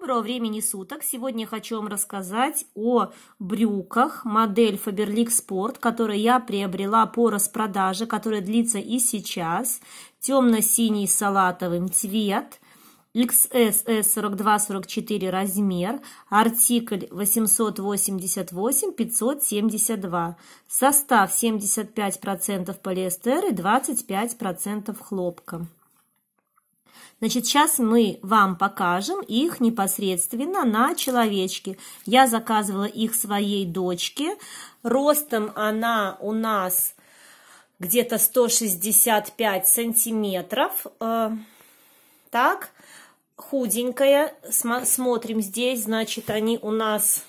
Доброго времени суток! Сегодня хочу вам рассказать о брюках модель Faberlic Sport, которые я приобрела по распродаже, которая длится и сейчас. Темно-синий салатовым цвет – XSS4244 размер, артикль 888-572, состав 75% полиэстер и 25% хлопка. Значит, сейчас мы вам покажем их непосредственно на человечке. Я заказывала их своей дочке. Ростом она у нас где-то 165 сантиметров. Э, так, худенькая. Смотрим здесь, значит, они у нас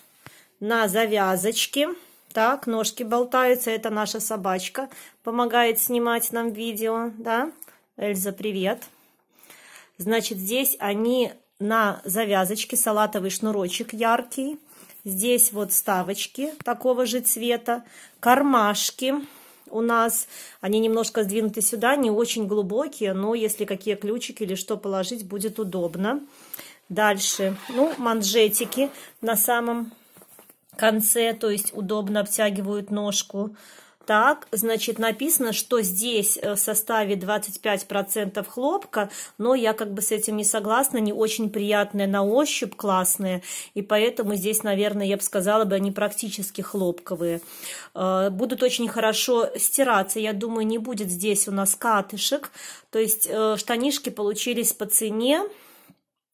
на завязочке. Так, ножки болтаются. Это наша собачка помогает снимать нам видео, да? Эльза, привет! Привет! Значит, здесь они на завязочке салатовый шнурочек яркий. Здесь вот вставочки такого же цвета, кармашки у нас. Они немножко сдвинуты сюда, не очень глубокие, но если какие ключики или что положить, будет удобно. Дальше, ну, манжетики на самом конце, то есть удобно обтягивают ножку. Так, значит, написано, что здесь э, в составе 25% хлопка, но я как бы с этим не согласна, не очень приятные на ощупь, классные, и поэтому здесь, наверное, я бы сказала бы, они практически хлопковые. Э, будут очень хорошо стираться, я думаю, не будет здесь у нас катышек, то есть э, штанишки получились по цене,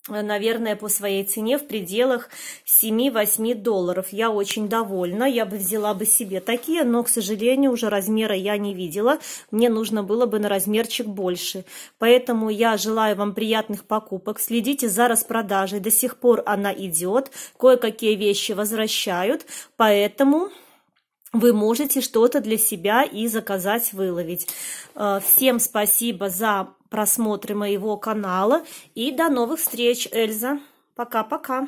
Э, наверное, по своей цене в пределах 7-8 долларов. Я очень довольна, я бы взяла бы себе такие, но, к сожалению, уже размера я не видела, мне нужно было бы на размерчик больше. Поэтому я желаю вам приятных покупок, следите за распродажей, до сих пор она идет, кое-какие вещи возвращают, поэтому вы можете что-то для себя и заказать, выловить. Э, всем спасибо за просмотры моего канала. И до новых встреч, Эльза. Пока-пока.